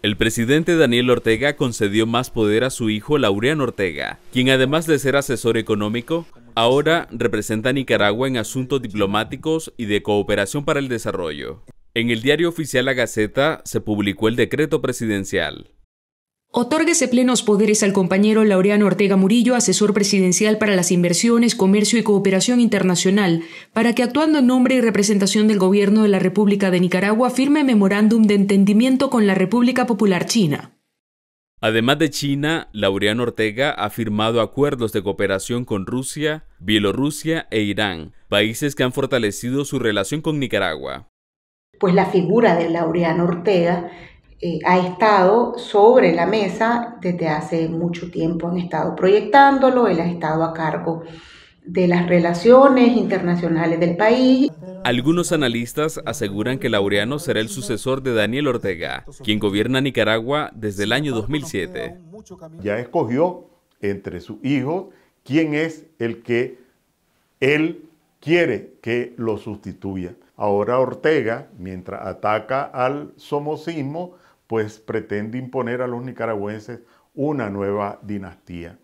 El presidente Daniel Ortega concedió más poder a su hijo Laureano Ortega, quien además de ser asesor económico, ahora representa a Nicaragua en asuntos diplomáticos y de cooperación para el desarrollo. En el diario oficial La Gaceta se publicó el decreto presidencial. Otórguese plenos poderes al compañero Laureano Ortega Murillo, asesor presidencial para las inversiones, comercio y cooperación internacional, para que actuando en nombre y representación del gobierno de la República de Nicaragua firme memorándum de entendimiento con la República Popular China. Además de China, Laureano Ortega ha firmado acuerdos de cooperación con Rusia, Bielorrusia e Irán, países que han fortalecido su relación con Nicaragua. Pues la figura de Laureano Ortega eh, ha estado sobre la mesa desde hace mucho tiempo, han estado proyectándolo, él ha estado a cargo de las relaciones internacionales del país. Algunos analistas aseguran que Laureano será el sucesor de Daniel Ortega, quien gobierna Nicaragua desde el año 2007. Ya escogió entre sus hijos quién es el que él quiere que lo sustituya. Ahora Ortega, mientras ataca al somocismo, pues pretende imponer a los nicaragüenses una nueva dinastía.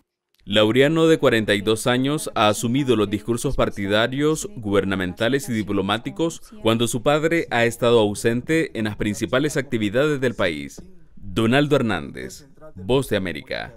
Laureano, de 42 años, ha asumido los discursos partidarios, gubernamentales y diplomáticos cuando su padre ha estado ausente en las principales actividades del país. Donaldo Hernández, Voz de América.